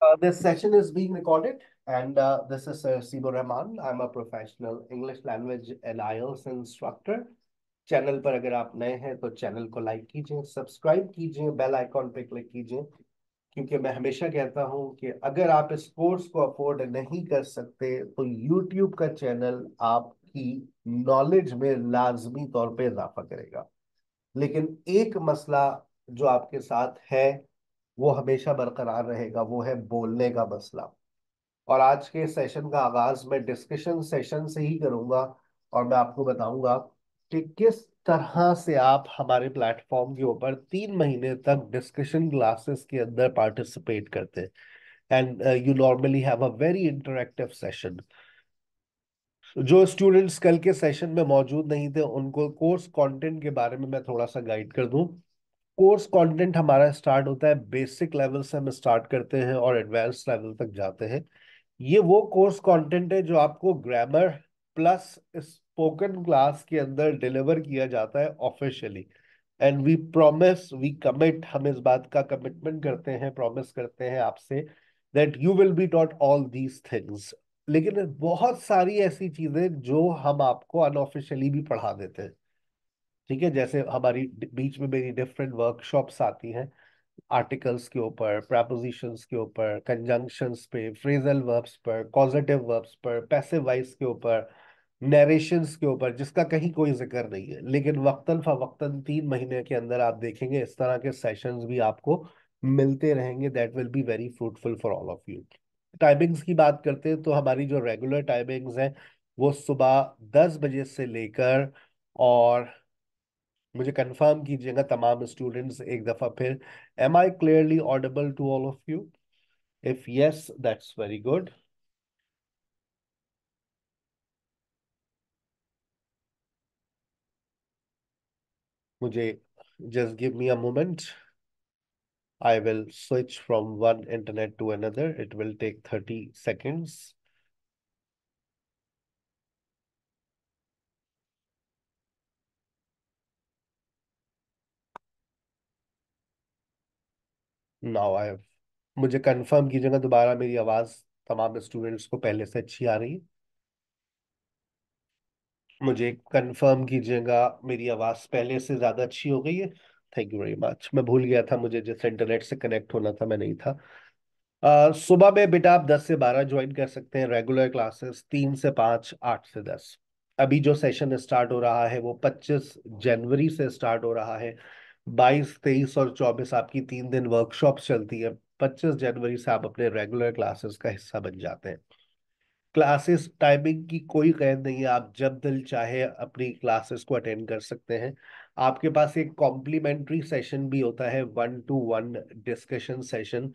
Uh, this session is being recorded and uh, this is uh, Sibo Rahman. I'm a professional English language and IELTS instructor. Channel पर अगर आप नए हैं तो channel को like कीजिए सब्सक्राइब कीजिए बेल आइकॉन पे क्लिक कीजिए क्योंकि मैं हमेशा कहता हूं कि अगर आप इस कोर्स को अफोर्ड नहीं कर सकते तो यूट्यूब का चैनल आपकी नॉलेज में लाजमी तौर पे इजाफा करेगा लेकिन एक मसला जो आपके साथ है वो हमेशा बरकरार रहेगा वो है बोलने का मसला और आज के सेशन का आगाज मैं डिस्कशन सेशन से ही करूंगा और मैं आपको बताऊंगा कि किस तरह से आप हमारे प्लेटफॉर्म के ऊपर तीन महीने तक डिस्कशन क्लासेस के अंदर पार्टिसिपेट करते हैं and you normally have a very interactive session जो स्टूडेंट्स कल के सेशन में मौजूद नहीं थे उनको कोर्स कंटेंट के बारे में मैं थोड़ा सा गाइड कर दूं कोर्स कंटेंट हमारा स्टार्ट होता है बेसिक लेवल से हम स्टार्ट करते हैं और एडवांस लेवल तक जाते हैं ये वो कोर्स कंटेंट है जो आपको ग्रामर प्लस स्पोकन क्लास के अंदर डिलीवर किया जाता है officially and we promise we commit हम इस बात का कमिटमेंट करते हैं प्रॉमिस करते हैं आपसे that you will be taught all these things लेकिन बहुत सारी ऐसी चीज़ें जो हम आपको अनऑफिशियली भी पढ़ा देते हैं ठीक है जैसे हमारी बीच में मेरी डिफरेंट वर्कशॉप्स आती हैं आर्टिकल्स के ऊपर प्रपोजिशंस के ऊपर कंजंक्शंस पे फ्रेजल वर्ब्स पर कॉजिटिव वर्ब्स पर पैसिव वाइज के ऊपर नरेशंस के ऊपर जिसका कहीं कोई जिक्र नहीं है लेकिन वक्तन फवक्तन तीन महीने के अंदर आप देखेंगे इस तरह के सेशंस भी आपको मिलते रहेंगे that will be very fruitful for all of you timings की बात करते हैं तो हमारी जो रेगुलर टाइमिंग्स हैं वो सुबह दस बजे से लेकर और मुझे कंफर्म कीजिएगा तमाम स्टूडेंट्स एक दफा फिर am I clearly audible to all of you if yes that's very good मुझे just give me a moment I will switch from one internet to another it will take thirty seconds now I have मुझे confirm कीजिएगा दोबारा मेरी आवाज़ तमाम students को पहले से अच्छी आ रही है मुझे कंफर्म कीजिएगा मेरी आवाज़ पहले से ज़्यादा अच्छी हो गई है थैंक यू वेरी मच मैं भूल गया था मुझे जैसे इंटरनेट से कनेक्ट होना था मैं नहीं था सुबह में बेटा आप दस से बारह ज्वाइन कर सकते हैं रेगुलर क्लासेस तीन से पाँच आठ से दस अभी जो सेशन स्टार्ट हो रहा है वो पच्चीस जनवरी से स्टार्ट हो रहा है बाईस तेईस और चौबीस आपकी तीन दिन वर्कशॉप चलती है पच्चीस जनवरी से आप अपने रेगुलर क्लासेस का हिस्सा बन जाते हैं क्लासेस टाइमिंग की कोई कैद नहीं है आप जब दिल चाहे अपनी क्लासेस को अटेंड कर सकते हैं आपके पास एक कॉम्प्लीमेंट्री सेशन भी होता है one to one discussion session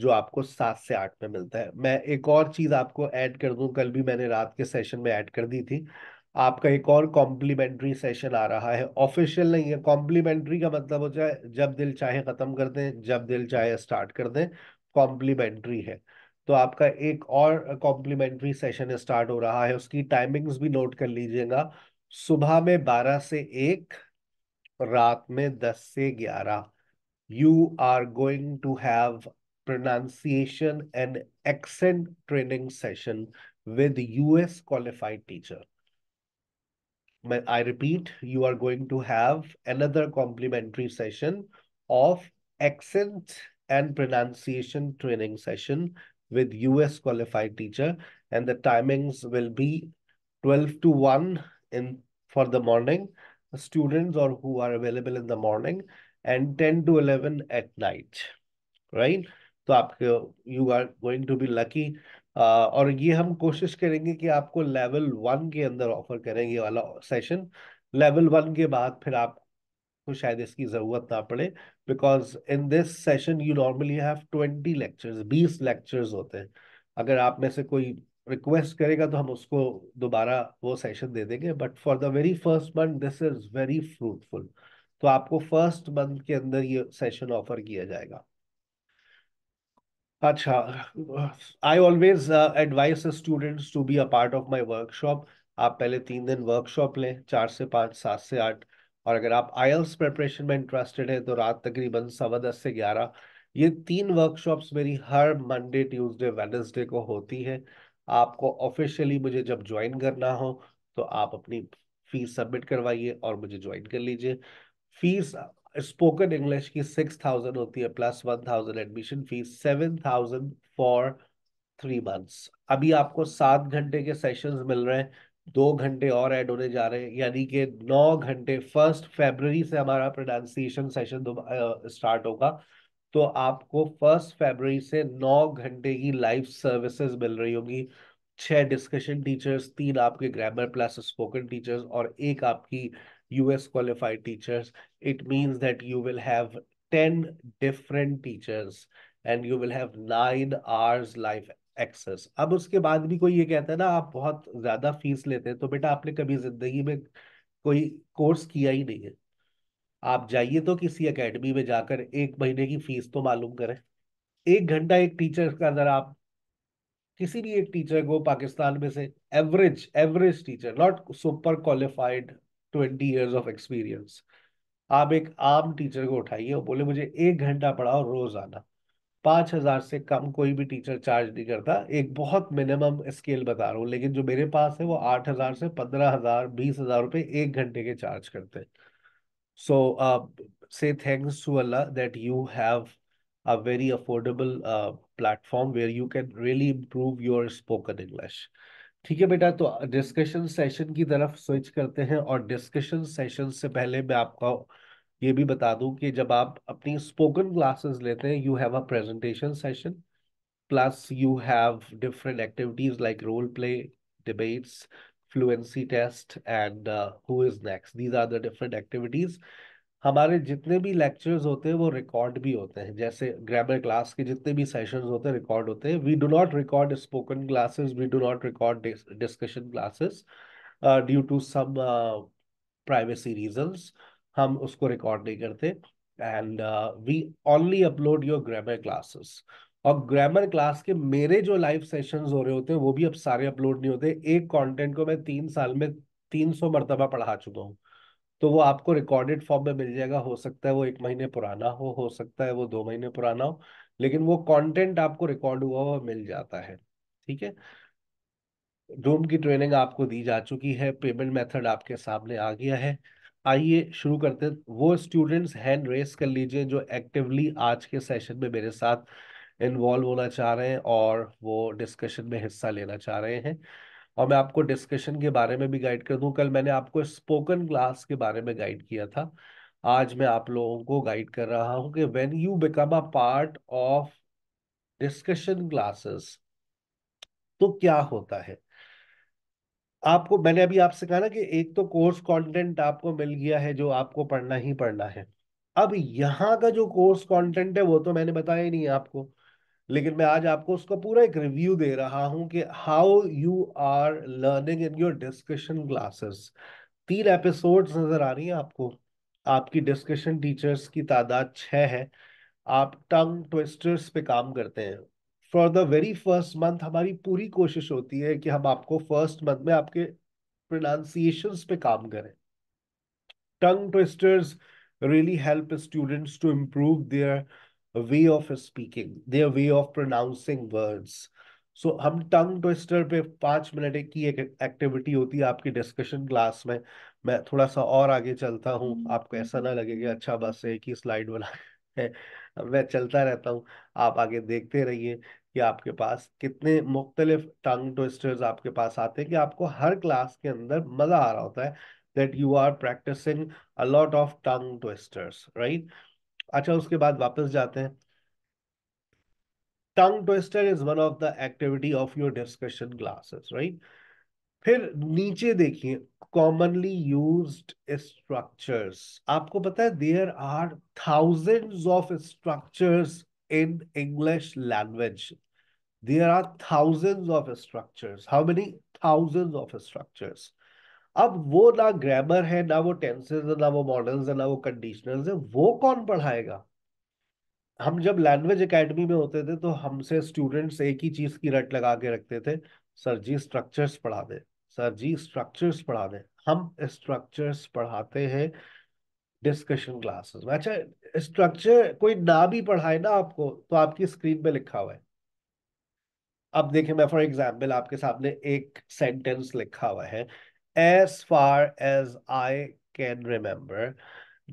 जो आपको सात से आठ में मिलता है मैं एक और चीज़ आपको ऐड कर दूं कल भी मैंने रात के सेशन में ऐड कर दी थी आपका एक और कॉम्प्लीमेंट्री सेशन आ रहा है ऑफिशियल नहीं है कॉम्प्लीमेंट्री का मतलब हो जाए जब दिल चाहे ख़त्म कर दें जब दिल चाहे स्टार्ट कर दें कॉम्प्लीमेंट्री है तो आपका एक और कॉम्प्लीमेंट्री सेशन स्टार्ट हो रहा है उसकी टाइमिंग्स भी नोट कर लीजिएगा सुबह में बारह से एक रात में दस से ग्यारह you are going to have pronunciation and accent training session with US qualified teacher I repeat, you are going to have another complimentary session of accent and pronunciation training session with US qualified teacher and the timings will be 12 to 1 in for the morning students or who are available in the morning and 10 to 11 at night right so you are going to be lucky और ये हम कोशिश करेंगे कि आपको level one के अंदर offer करेंगे वाला सेशन लेवल वन के बाद फिर आपको शायद इसकी ज़रूरत ना पड़े because in this session you normally have twenty lectures बीस लेक्चर्स होते हैं अगर आप में से कोई रिक्वेस्ट करेगा तो हम उसको दोबारा वो सेशन दे देंगे but for the very first month this is very fruitful तो आपको फर्स्ट मंथ के अंदर ये सेशन ऑफर किया जाएगा अच्छा I always advice students to be a part of my workshop आप पहले तीन दिन वर्कशॉप लें चार से पाँच सात से आठ और अगर आप आयल्स प्रेपरेशन e में इंटरेस्टेड हैं तो रात तकरीबन सवा दस से ग्यारह ये तीन वर्कशॉप्स मेरी हर मंडे ट्यूसडे वेडनेसडे को होती है आपको ऑफिशियली मुझे जब ज्वाइन करना हो तो आप अपनी फीस सबमिट करवाइए और मुझे ज्वाइन कर लीजिए फीस स्पोकन इंग्लिश की सिक्स थाउजेंड होती है plus one thousand admission fees seven thousand for three months अभी आपको सात घंटे के सेशंस मिल रहे हैं दो घंटे और ऐड होने जा रहे हैं यानी कि नौ घंटे फर्स्ट फेबररी से हमारा प्रोनाउंसिएशन सेशन स्टार्ट होगा तो आपको फर्स्ट फेबररी से नौ घंटे की लाइव सर्विसेज मिल रही होगी छह डिस्कशन टीचर्स तीन आपके ग्रामर प्लस स्पोकन टीचर्स और एक आपकी US qualified teachers, it means that you will have 10 different teachers and you will have nine hours live access. अब उसके बाद भी कोई ये कहता है ना आप बहुत ज्यादा फीस लेते हैं तो बेटा आपने कभी जिंदगी में कोई कोर्स किया ही नहीं है आप जाइए तो किसी अकेडमी में जाकर एक महीने की फीस तो मालूम करें एक घंटा एक टीचर का अगर आप किसी भी एक टीचर को पाकिस्तान में से average average teacher not super qualified twenty years of experience आप एक आम टीचर को उठाइए और बोले मुझे एक घंटा पढ़ाओ रोजाना पाँच हजार से कम कोई भी टीचर चार्ज नहीं करता एक बहुत मिनिमम स्केल बता रहा हूँ लेकिन जो मेरे पास है वो आठ हजार से पंद्रह हजार बीस हजार रुपये एक घंटे के चार्ज करते हैं so say thanks to Allah that you have a very affordable platform platform you can really improve your spoken English ठीक है बेटा तो डिस्कशन सेशन की तरफ स्विच करते हैं और डिस्कशन सेशन से पहले मैं आपका ये भी बता दूं कि जब आप अपनी स्पोकन क्लासेस लेते हैं you have a presentation session plus you have different activities like role play debates fluency test and who is next these are the different activities हमारे जितने भी लेक्चर्स होते हैं वो रिकॉर्ड भी होते हैं जैसे ग्रामर क्लास के जितने भी सेशंस होते हैं रिकॉर्ड होते हैं we do not record spoken classes we do not record discussion classes due to some privacy reasons हम उसको रिकॉर्ड नहीं करते and we only upload your grammar classes और ग्रामर क्लास के मेरे जो लाइव सेशंस हो रहे होते हैं वो भी अब सारे अपलोड नहीं होते एक कंटेंट को मैं तीन साल में तीन सौ मरतबा पढ़ा चुका हूँ तो वो आपको रिकॉर्डेड फॉर्म में मिल जाएगा हो सकता है वो एक महीने पुराना हो हो सकता है वो दो महीने पुराना हो लेकिन वो कंटेंट आपको रिकॉर्ड हुआ हुआ मिल जाता है ठीक है डोम की ट्रेनिंग आपको दी जा चुकी है पेमेंट मेथड आपके सामने आ गया है आइए शुरू करते हैं वो स्टूडेंट्स हैंड रेस कर लीजिए जो एक्टिवली आज के सेशन में मेरे साथ इन्वॉल्व होना चाह रहे हैं और वो डिस्कशन में हिस्सा लेना चाह रहे हैं और मैं आपको डिस्कशन के बारे में भी गाइड कर दूं कल मैंने आपको स्पोकन क्लास के बारे में गाइड किया था आज मैं आप लोगों को गाइड कर रहा हूं कि when you become a part of discussion classes तो क्या होता है आपको मैंने अभी आपसे कहा ना कि एक तो कोर्स कंटेंट आपको मिल गया है जो आपको पढ़ना ही पढ़ना है अब यहाँ का जो कोर्स कंटेंट है वो तो मैंने बताया ही नहीं आपको लेकिन मैं आज आपको उसका पूरा एक रिव्यू दे रहा हूं कि how you are learning in your discussion classes तीन एपिसोड्स नजर आ रही हैं आपको आपकी डिस्कशन टीचर्स की तादाद छ है आप टंग ट्विस्टर्स पे काम करते हैं for the very first month हमारी पूरी कोशिश होती है कि हम आपको फर्स्ट मंथ में आपके प्रोनाउंसिएशन पे काम करें tongue twisters really help students to improve their way of speaking their way of pronouncing words so so, हम टंग ट्विस्टर पे पांच मिनट की एक एक्टिविटी होती है आपकी डिस्कशन क्लास में मैं थोड़ा सा और आगे चलता हूँ हम्म। आपको ऐसा ना लगे कि अच्छा बस एक ही स्लाइड बना है मैं चलता रहता हूँ आप आगे देखते रहिए कि आपके पास कितने मुख्तलिफ टंग ट्विस्टर्स आपके पास आते हैं कि आपको हर क्लास के अंदर मज़ा आ रहा होता है that you are practicing a lot of tongue twisters right अच्छा उसके बाद वापस जाते हैं tongue twister is one of the activity of your discussion classes right फिर नीचे देखिए कॉमनली यूज स्ट्रक्चर्स आपको पता है there are thousands of structures in English language there are thousands of structures how many thousands of structures अब वो ना grammar है ना वो टेंसेज है ना वो मॉडल्स है ना वो कंडीशनर्स है वो कौन पढ़ाएगा हम जब लैंग्वेज एकेडमी में होते थे तो हमसे स्टूडेंट्स एक ही चीज की रट लगा के रखते थे सर जी स्ट्रक्चर्स पढ़ा दे सर जी स्ट्रक्चर्स पढ़ा दे हम स्ट्रक्चर्स पढ़ाते हैं डिस्कशन क्लासेस में अच्छा स्ट्रक्चर कोई ना भी पढ़ाए ना आपको तो आपकी स्क्रीन पे लिखा हुआ है अब देखिए मैं फॉर एग्जाम्पल आपके सामने एक सेंटेंस लिखा हुआ है as far as I can remember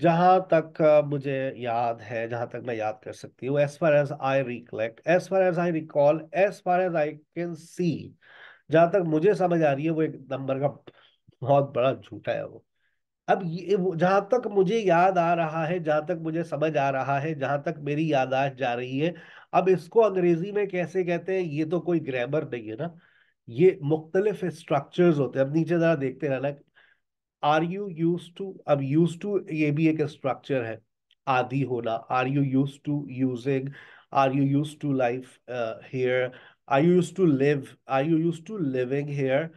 जहां तक मुझे याद है जहां तक मैं याद कर सकती हूँ as far as I recollect as far as I recall as far as I can see जहां तक मुझे समझ आ रही है वो एक नंबर का बहुत बड़ा झूठा है वो अब ये जहां तक मुझे याद आ रहा है जहां तक मुझे समझ आ रहा है जहां तक मेरी यादाश्त जा रही है अब इसको अंग्रेजी में कैसे कहते हैं ये तो कोई ग्रामर नहीं है ना ये मुख्तलिफ स्ट्रक्चर्स होते हैं अब नीचे ज़रा देखते ना आर यू यूज टू अब यूज टू ये भी एक स्ट्रक्चर है आदि होना are you use to using are you use to life here are you use to live are you use to living here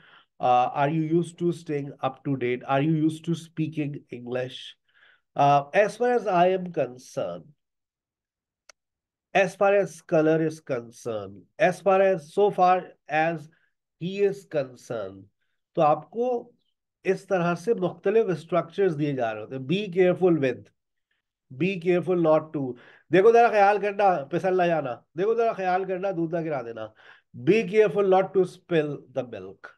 are you use to staying up to date are you use to speaking English as far as I am concern as far as color is concerned as far as so far as he is concern तो आपको इस तरह से मुख्तलिफ structures दिए जा रहे होते हैं be careful with be careful not to देखो जरा ख्याल करना फिसल ना जाना देखो जरा ख्याल करना दूध ना गिरा देना be careful not to spill the milk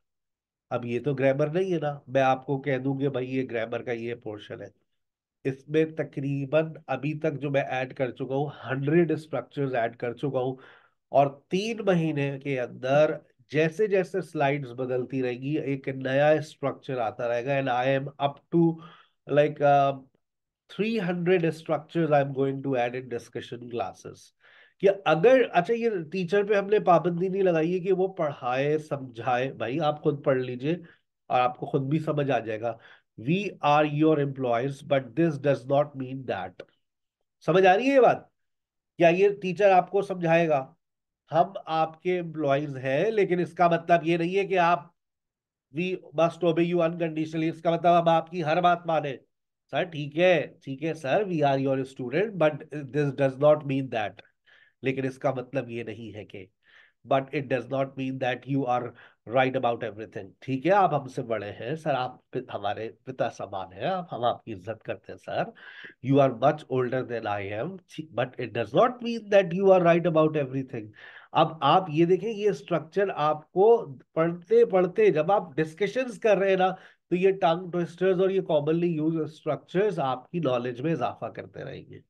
अब ये तो ग्रामर नहीं है ना मैं आपको कह दूंगी भाई ये ग्रामर का ये पोर्शन है इसमें तकरीबन अभी तक जो मैं ऐड कर चुका हूँ हंड्रेड स्ट्रक्चर्स ऐड कर चुका हूँ और तीन महीने के अंदर जैसे जैसे स्लाइड्स बदलती रहेगी एक नया स्ट्रक्चर आता रहेगा and I am up to like three hundred structure I am going to add in discussion classes कि अगर अच्छा ये टीचर पे हमने पाबंदी नहीं लगाई है कि वो पढ़ाए समझाए भाई आप खुद पढ़ लीजिए और आपको खुद भी समझ आ जाएगा we are your employees but this does not mean that समझ आ रही है ये बात क्या ये टीचर आपको समझाएगा हम आपके एम्प्लॉयज हैं लेकिन इसका मतलब ये नहीं है कि आप we must obey you unconditionally इसका मतलब हम आपकी हर बात माने सर ठीक है ठीक है sir we are your student but this does not mean that लेकिन इसका मतलब ये नहीं है कि but it does not mean that you are right about everything ठीक है आप हमसे बड़े हैं सर आप हमारे पिता समान हैं आप हम आपकी इज्जत करते हैं sir you are much older than I am but it does not mean that you are right about everything अब आप ये देखें ये स्ट्रक्चर आपको पढ़ते पढ़ते जब आप डिस्कशंस कर रहे हैं ना तो ये टंग ट्विस्टर्स और ये कॉमनली यूज स्ट्रक्चर्स आपकी नॉलेज में इजाफा करते रहेंगे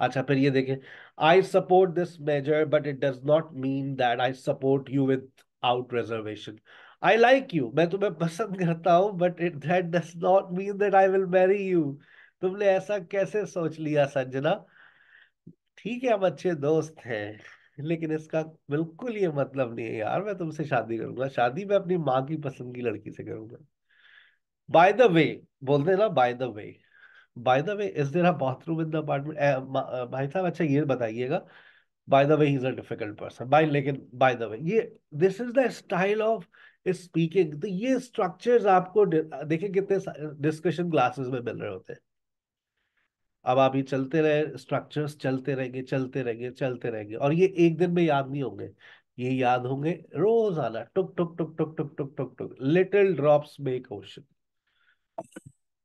अच्छा फिर ये देखें I support this measure but it does not mean that I support you with out reservation. I like you. मैं तुम्हें पसंद करता हूँ but it that does not mean that I will marry you तुमने ऐसा कैसे सोच लिया संजना ठीक है हम अच्छे दोस्त हैं लेकिन इसका बिल्कुल ये मतलब नहीं है यार मैं तुमसे शादी करूंगा शादी मैं अपनी माँ की पसंद की लड़की से करूंगा बाय द वे बोलते ना by the way by the way इस दिन बाथरूम इन द अपार्टमेंट भाई साहब अच्छा ये बताइएगा by the way is a difficult person by लेकिन बाय द वे ये this is the style of speaking तो ये स्ट्रक्चर्स आपको देखिए कितने डिस्कशन क्लासेस में मिल रहे होते हैं अब आप ये चलते रहे स्ट्रक्चर्स चलते रहेंगे चलते रहेंगे चलते रहेंगे और ये एक दिन में याद नहीं होंगे ये याद होंगे रोज आना टुक टुक टुक टुक टुक टुक टुक टुक लिटिल ड्रॉप्स मेक क्वेश्चन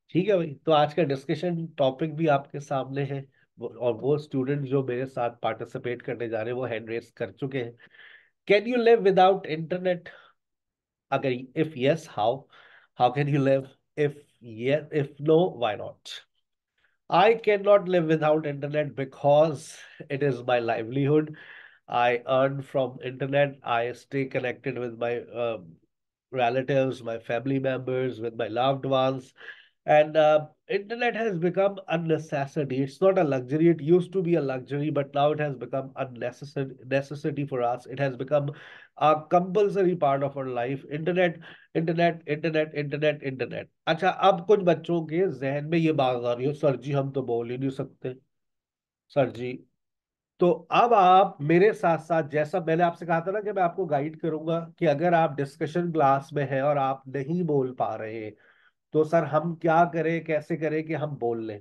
ठीक है भाई तो आज का डिस्कशन टॉपिक भी आपके सामने है और वो स्टूडेंट जो मेरे साथ पार्टिसिपेट करने जा रहे हैं वो हैंड रेस कर चुके हैं can you live without internet अगर if yes how how can you live if yes if no why not i cannot live without internet because it is my livelihood i earn from internet i stay connected with my um, relatives my family members with my loved ones And uh, internet has become a necessity. It's not a luxury. It used to be a luxury, but now it has become a necessary necessity for us. It has become a compulsory part of our life. Internet, internet, internet, internet, internet. acha ab kuch bachchon ke जहन mein ye baat aa rahi हो sir ji hum to bol hi nahi sakte sir ji तो अब आप मेरे साथ साथ जैसा मैंने आपसे कहा था ना कि मैं आपको गाइड करूंगा कि अगर आप डिस्कशन क्लास में हैं और आप नहीं बोल पा रहे हैं तो सर हम क्या करें कैसे करें कि हम बोल लें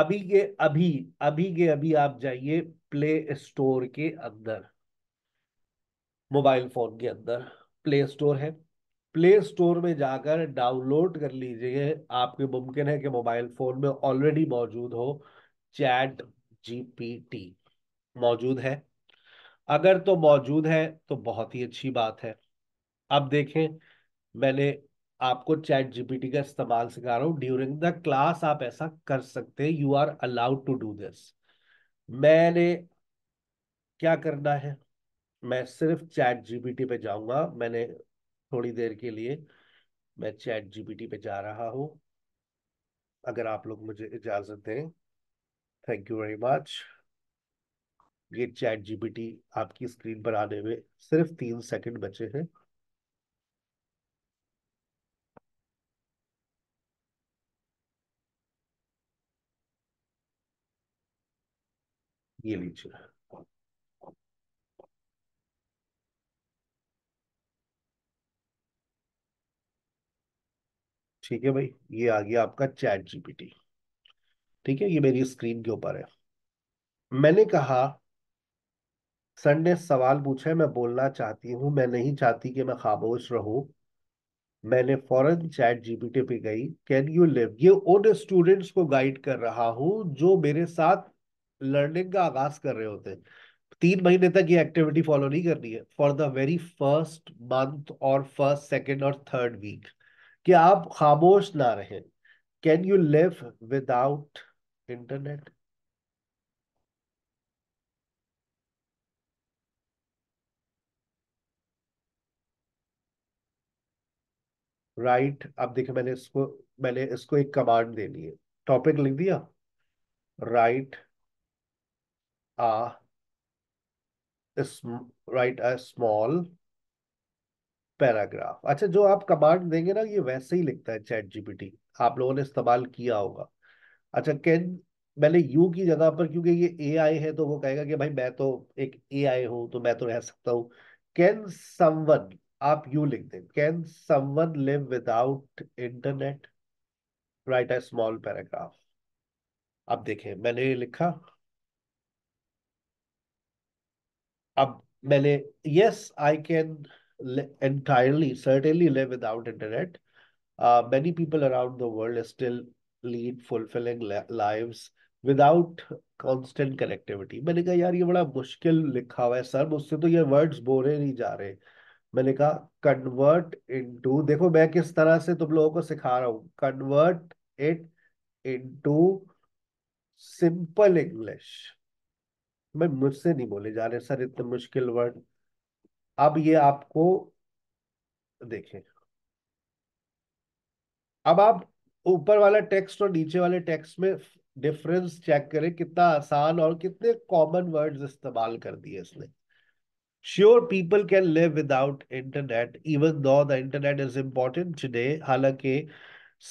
अभी के अभी अभी के अभी आप जाइए प्ले स्टोर के अंदर मोबाइल फोन के अंदर प्ले स्टोर है प्ले स्टोर में जाकर डाउनलोड कर लीजिए आपके मुमकिन है कि मोबाइल फोन में ऑलरेडी मौजूद हो चैट जीपीटी मौजूद है अगर तो मौजूद है तो बहुत ही अच्छी बात है अब देखें मैंने आपको चैट जीपीटी का इस्तेमाल सिखा रहा हूँ ड्यूरिंग द क्लास आप ऐसा कर सकते हैं you are allowed to do this मैंने क्या करना है मैं सिर्फ चैट जीपीटी पे जाऊंगा मैंने थोड़ी देर के लिए मैं चैट जीपीटी पे जा रहा हूँ अगर आप लोग मुझे इजाजत दें थैंक यू वेरी मच ये चैट जीपीटी आपकी स्क्रीन पर आने में सिर्फ तीन सेकंड बचे हैं ये लीजिए अच्छा ठीक है भाई ये आ गया आपका चैट जीपीटी ठीक है ये मेरी स्क्रीन के ऊपर है मैंने कहा सर ने सवाल पूछे मैं बोलना चाहती हूं मैं नहीं चाहती कि मैं खामोश रहूं मैंने फौरन चैट जीपीटी पे गई कैन यू लिव ये उन स्टूडेंट्स को गाइड कर रहा हूं जो मेरे साथ लर्निंग का आगाज कर रहे होते हैं तीन महीने तक ये एक्टिविटी फॉलो नहीं करनी है for the very first month और फर्स्ट सेकेंड और थर्ड वीक कि आप खामोश ना रहे can you live without internet right right. अब देखिए मैंने इसको मैंने इसको एक कमांड दे दी है टॉपिक लिख दिया write a is, write a small paragraph अच्छा जो आप कमांड देंगे ना ये वैसे ही लिखता है चैट जीपीटी आप लोगों ने इस्तेमाल किया होगा अच्छा कैन मैंने यू की जगह पर क्योंकि ये ए आई है तो वो कहेगा कि भाई मैं तो एक ए आई तो मैं तो रह सकता हूँ कैन समवन आप यू लिख दें can someone live without internet write a small paragraph आप देखें मैंने ये लिखा अब मैंने yes I can entirely certainly live without internet uh, many people around the world still lead fulfilling lives without constant connectivity मैंने कहा यार ये बड़ा मुश्किल लिखा हुआ है सर मुझसे तो ये वर्ड्स बोले नहीं जा रहे मैंने कहा कन्वर्ट इनटू देखो मैं किस तरह से तुम लोगों को सिखा रहा हूँ convert it into simple English मैं मुझसे नहीं बोले जा रहे सर इतने मुश्किल वर्ड अब ये आपको देखें अब आप ऊपर वाला टेक्स्ट और नीचे वाले टेक्स्ट में डिफरेंस चेक करें कितना आसान और कितने कॉमन वर्ड्स इस्तेमाल कर दिए इसने sure people can live without internet even though the internet is important today हालांकि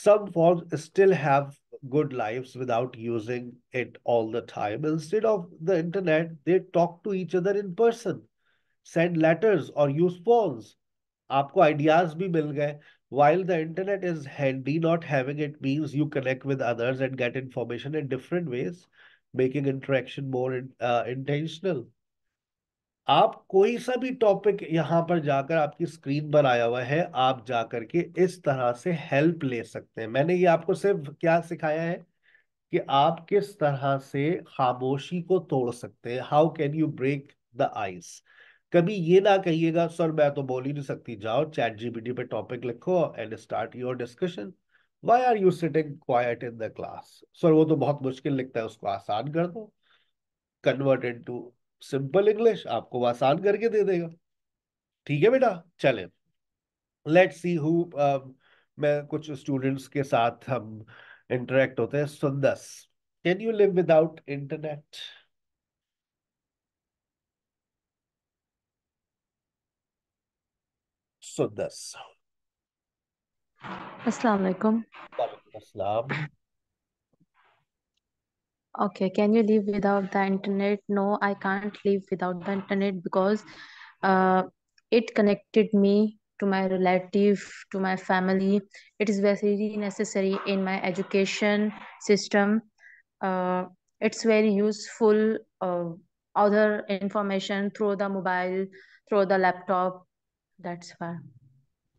some form still have good lives without using it all the time. Instead of the internet, they talk to each other in person, send letters or use phones. आपको ideas भी मिल गए. While the internet is handy, not having it means you connect with others and get information in different ways, making interaction more uh, intentional. आप कोई सा भी topic यहाँ पर जाकर आपकी स्क्रीन पर आया हुआ है आप जाकर के इस तरह से हेल्प ले सकते हैं मैंने ये आपको सिर्फ क्या सिखाया है कि आप किस तरह से खामोशी को तोड़ सकते हैं how can you break the ice कभी ये ना कहिएगा सर मैं तो बोल ही नहीं सकती जाओ चैट जीपीटी पे टॉपिक लिखो and start your discussion why are you sitting quiet in the class sir वो तो बहुत मुश्किल लिखता है उसको आसान कर दो convert into simple English आपको आसान करके दे देगा ठीक है बेटा चले लेट सी हु मैं कुछ स्टूडेंट्स के साथ हम इंटरेक्ट होते हैं Sundas can you live without internet Sundas अस्सलाम वालेकुम वालेकुम अस्सलाम Okay, can you live without the internet? No, I can't live without the internet because uh, it connected me to my relative, to my family. It is very necessary in my education system. Uh, it's very useful uh, other information through the mobile, through the laptop. That's fair.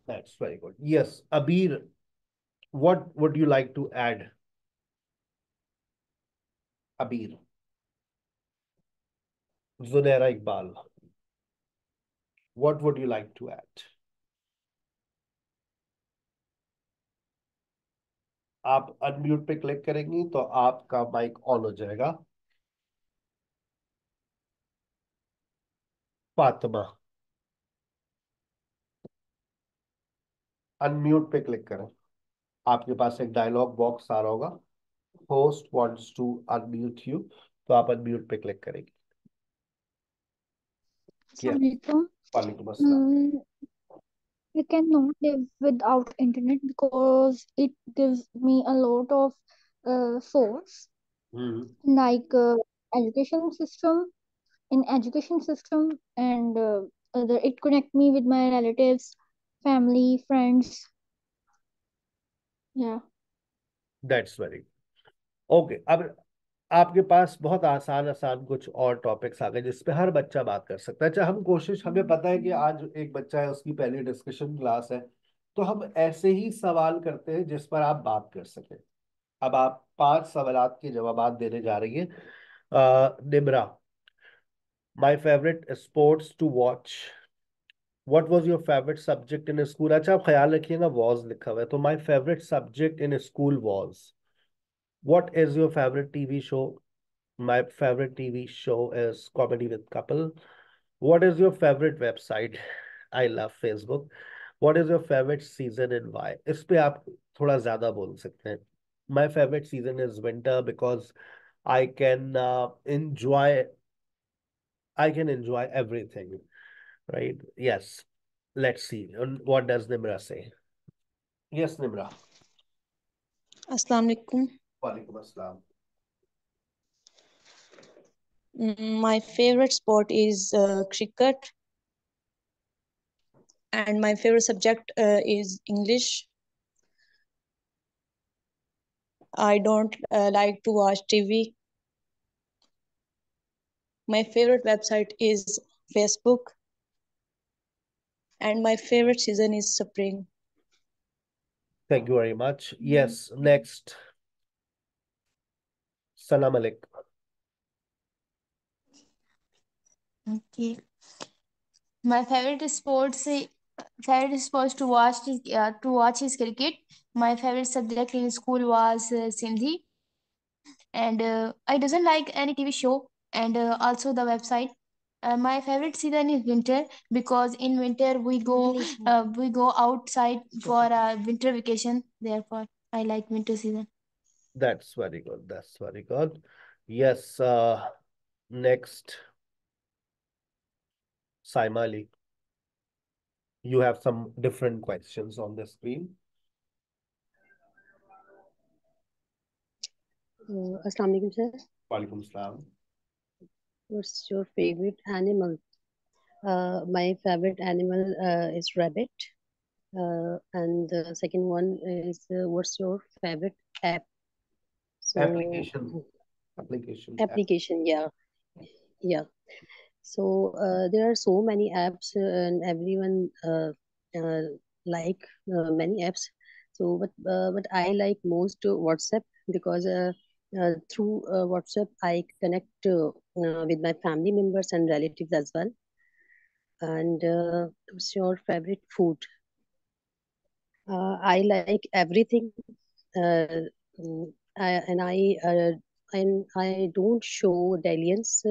That's very good. Yes, Abir, what would you like to add Abeer Junaira Iqbal what would you like to eat आप unmute पे click करेंगी तो आपका mic on हो जाएगा Fatima unmute पे click करें आपके पास एक डायलॉग बॉक्स आ रहा होगा Post wants to unmute you तो आप अनम्यूट पे क्लिक करेंगे yeah. Hmm. We cannot live without internet because it gives me a lot of uh, force, mm. like uh, education system, in education system, and uh, other, it connect me with my relatives, family, friends. Yeah. That's very good. Okay अब आपके पास बहुत आसान आसान कुछ और topics आ गए जिसपे हर बच्चा बात कर सकता है अच्छा हम कोशिश हमें हम्म। पता है कि आज एक बच्चा है उसकी पहली डिस्कशन क्लास है तो हम ऐसे ही सवाल करते हैं जिस पर आप बात कर सकें अब आप पांच सवाल के जवाब देने जा रही हैं Nimra my favourite sports to watch what was your favourite subject in school अच्छा आप ख्याल रखिएगा वॉज लिखा हुआ है तो my favourite subject in school was What is your favorite TV show? My favorite TV show is Comedy with Couple. What is your favorite website? I love Facebook. What is your favorite season and why? इस पे आप थोड़ा ज़्यादा बोल सकते हैं. My favorite season is winter because I can uh, enjoy I can enjoy everything. Right? Yes. Let's see. What does Nimra say? Yes, Nimra. Assalamu alaikum. Mm, my favorite sport is uh, cricket and my favorite subject uh, is english i don't uh, like to watch tv my favorite website is facebook and my favorite season is spring thank you very much yes next Sana Malik. Okay. My favorite sports favorite sports to watch is uh, to watch is cricket. My favorite subject in school was uh, Sindhi, and uh, I doesn't like any TV show and uh, also the website. Uh, my favorite season is winter because in winter we go uh, we go outside for a winter vacation. Therefore, I like winter season. That's very good. That's very good. Yes. Uh, next, Saimali. You have some different questions on the screen. Uh, Assalamu alaikum, sir. Walaikum assalam. What's your favorite animal? Uh, my favorite animal uh, is rabbit. Uh, and the second one is uh, what's your favorite app? so application application application yeah yeah so uh, there are so many apps uh, and everyone uh, uh, like uh, many apps so but uh, but i like most whatsapp because through whatsapp i connect with my family members and relatives as well and what's your favorite food i like everything mm, uh, and I uh, and I don't show dalliance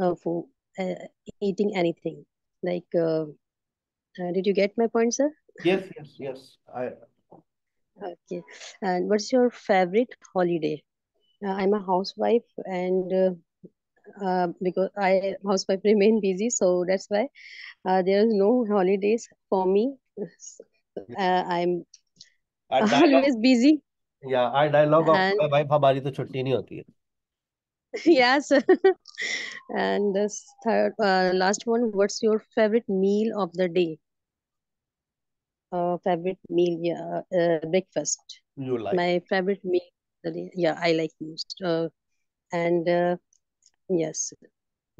uh, for uh, eating anything. Like, did you get my point, sir? Yes, yes, yes. I. Okay. And what's your favorite holiday? I'm a housewife, and uh, because I housewife remain busy, so that's why uh, there's no holidays for me. Uh, I'm always busy. या आई dialogue of भाई हमारी तो छुट्टी नहीं होती है yes and third last one what's your favourite meal of the day favourite meal breakfast my favourite meal या I like most and yes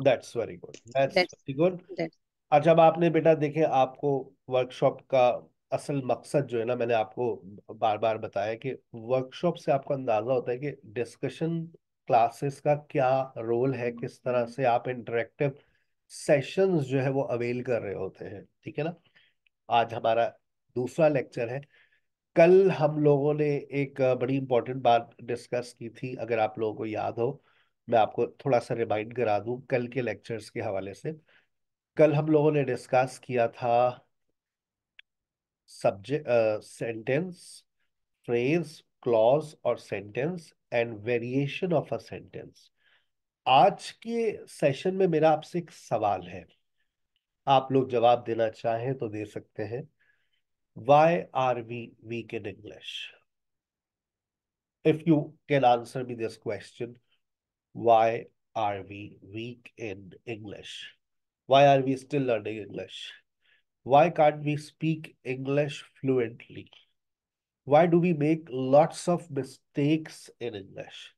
that's very good that's very good अच्छा अब आपने बेटा देखे आपको वर्कशॉप का असल मकसद जो है ना मैंने आपको बार बार बताया कि वर्कशॉप से आपको अंदाजा होता है कि डिस्कशन क्लासेस का क्या रोल है किस तरह से आप इंटरेक्टिव सेशंस जो है वो अवेल कर रहे होते हैं ठीक है ना आज हमारा दूसरा लेक्चर है कल हम लोगों ने एक बड़ी इंपॉर्टेंट बात डिस्कस की थी अगर आप लोगों को याद हो मैं आपको थोड़ा सा रिमाइंड करा दूं कल के लेक्चर्स के हवाले से कल हम लोगों ने डिस्कस किया था subject uh, sentence phrase clause or sentence and variation of a sentence आज के सेशन में मेरा आपसे एक सवाल है आप लोग जवाब देना चाहें तो दे सकते हैं why are we weak in English if you can answer me this question why are we weak in english why are we still learning english Why can't we speak English fluently? Why do we make lots of mistakes in English?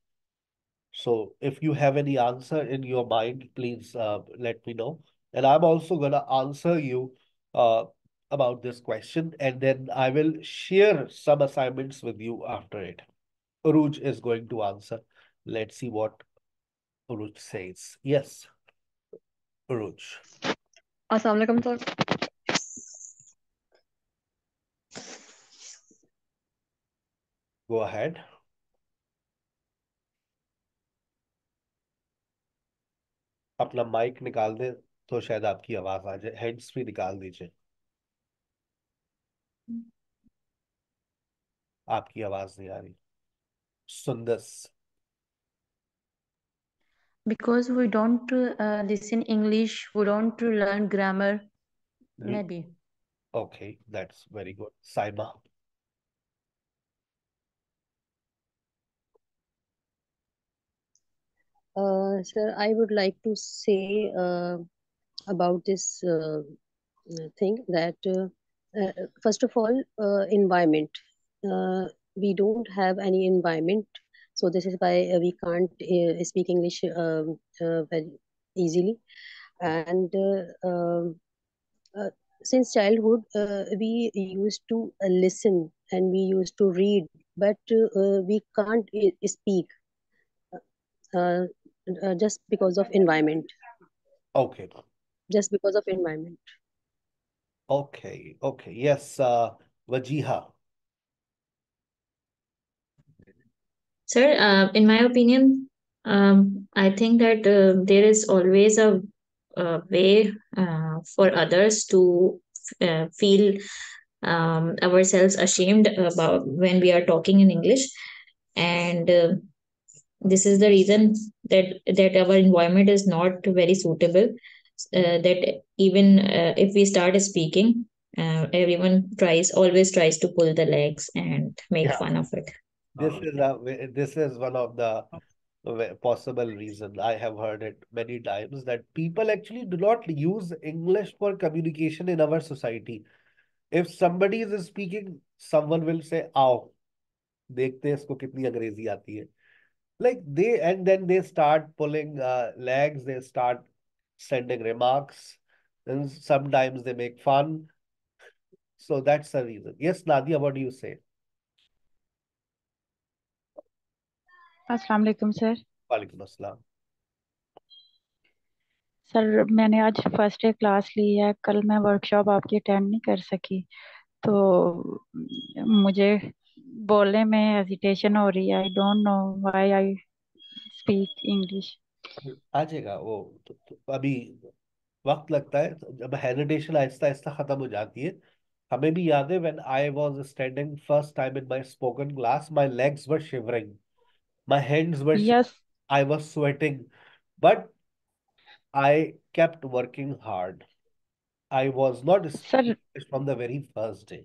So if you have any answer in your mind, please uh, let me know. And I'm also going to answer you uh, about this question. And then I will share some assignments with you after it. Aruj is going to answer. Let's see what Aruj says. Yes, Aruj. Assalamualaikum, sir. go ahead. अपना mic निकाल दे तो शायद आपकी आवाज आ जाए heads भी निकाल दीजिए आपकी आवाज नहीं आ रही Sundas because we don't uh, listen english we don't learn grammar maybe okay that's very good saima Uh, sir, I would like to say uh, about this uh, thing that, uh, uh, first of all, environment. we don't have any environment. So this is why we can't speak English um, very easily. And um, since childhood, we used to listen and we used to read, but we can't speak uh, just because of environment okay just because of environment okay okay yes uh wajiha sir uh, in my opinion um, i think that uh, there is always a, a way uh, for others to uh, feel um, ourselves ashamed about when we are talking in english and uh, this is the reason that that our environment is not very suitable uh, that even uh, if we start speaking uh, everyone tries always tries to pull the legs and make yeah. fun of it this is a, this is one of the possible reason i have heard it many times that people actually do not use english for communication in our society if somebody is speaking someone will say आओ देखते हैं इसको कितनी अंग्रेजी आती है like they and then they start pulling uh, legs they start sending remarks and sometimes they make fun so that's the reason yes nadia what do you say अस्सलाम वालेकुम सर वालेकुम अस्सलाम सर मैंने आज फर्स्ट डे क्लास ली है कल मैं workshop आपकी अटेंड नहीं कर सकी तो मुझे बोलने में हेजिटेशन हो रही है I don't know why I speak English आ जाएगा वो तो, तो अभी वक्त लगता है तो जब हेजिटेशन आहिस्ता आहिस्ता खत्म हो जाती है हमें भी याद है when I was standing first time in my spoken class my legs were shivering my hands were yes I was sweating but I kept working hard I was not stiff from the very first day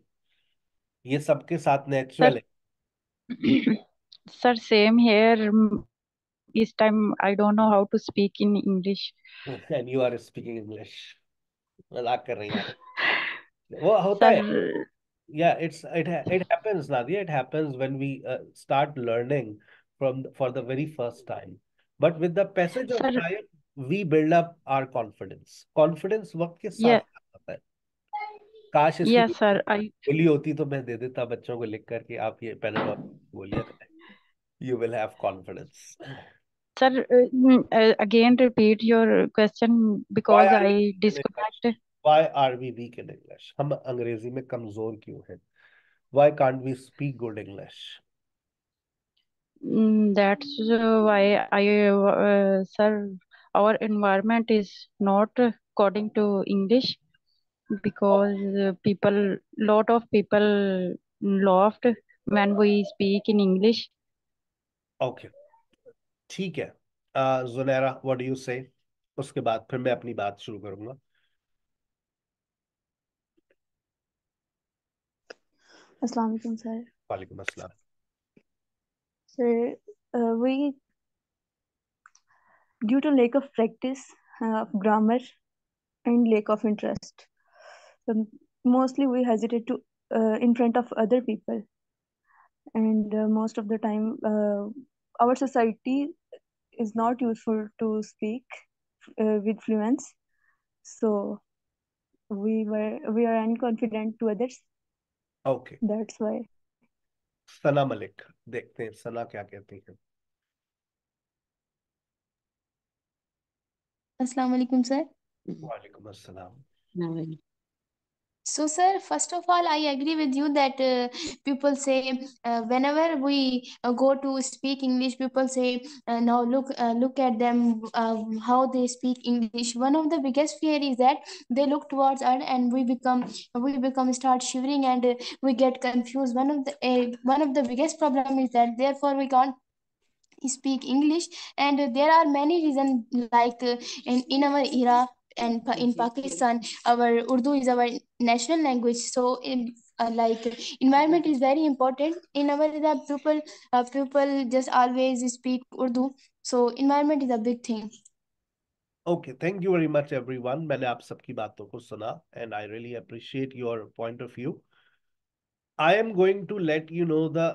ये सबके साथ natural है sir same here इस time I don't know how to speak in English and you are speaking English मजाक कर रही है वो होता है या it's it it happens Nadia it happens when we start learning from for the very first time but with the passage of time we build up our confidence confidence वक्त के साथ आता है काश इसकी yes, sir, I... बोली होती तो मैं दे देता बच्चों को लिख करके आप ये पैनल बोलिए you will have confidence sir uh, again repeat your question because why i disconnected why are we weak in english hum angrezi mein kamzor kyun hain why can't we speak good english that's why i uh, sir our environment is not according to english because uh, people lot of people loved when we speak in english okay theek hai uh, zulaira what do you say uske baad fir main apni baat shuru karunga assalam alaikum sir walaikum sir uh, we due to lack of practice uh, of grammar and lack of interest um, mostly we hesitate to uh, in front of other people and uh, most of the time uh, our society is not useful to speak uh, with fluence so we were we are unconfident to others okay that's why Sana Malik देखते हैं सना क्या कहती हैं अस्सलाम वालेकुम sir वालेकुम अस्सलाम so, sir, first of all, I agree with you that uh, people say uh, whenever we uh, go to speak English, people say, uh, "Now look, uh, look at them, uh, how they speak English." One of the biggest fear is that they look towards us and we become, we become start shivering and we get confused. One of the one of the biggest problem is that therefore we can't speak English, and there are many reasons like in in our era and in Pakistan, our Urdu is our national language. So in, uh, like environment is very important in our that people uh, people just always speak urdu so environment is a big thing okay thank you very much everyone maine aap sabki baaton ko suna and i really appreciate your point of view i am going to let you know the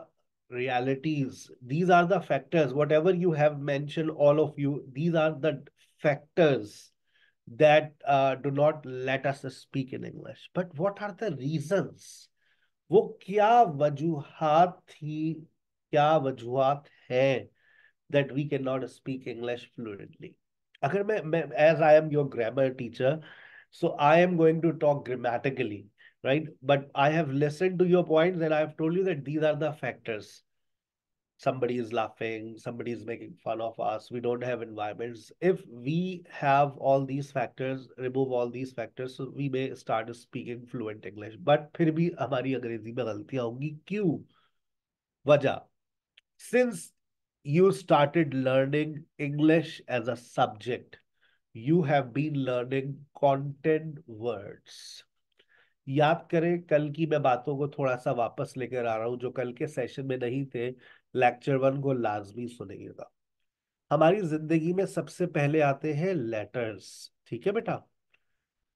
realities these are the factors whatever you have mentioned all of you these are the factors that uh, do not let us speak in English. But what are the reasons? वो क्या वजूहत थी क्या वजूहत है that we cannot speak English fluently. अगर मैं मैं as I am your grammar teacher, so I am going to talk grammatically, right? But I have listened to your points and I have told you that these are the factors somebody is laughing, somebody is making fun of us, we don't have environments. If we have all these factors, remove all these factors, so we may start speaking fluent English. But फिर भी हमारी अंग्रेजी में गलतियां होंगी क्यों वजह Since you started learning English as a subject, you have been learning content words. याद करें कल की मैं बातों को थोड़ा सा वापस लेकर आ रहा हूं जो कल के सेशन में नहीं थे लेक्चर वन को लाजमी सुनिएगा हमारी जिंदगी में सबसे पहले आते हैं लेटर्स ठीक है बेटा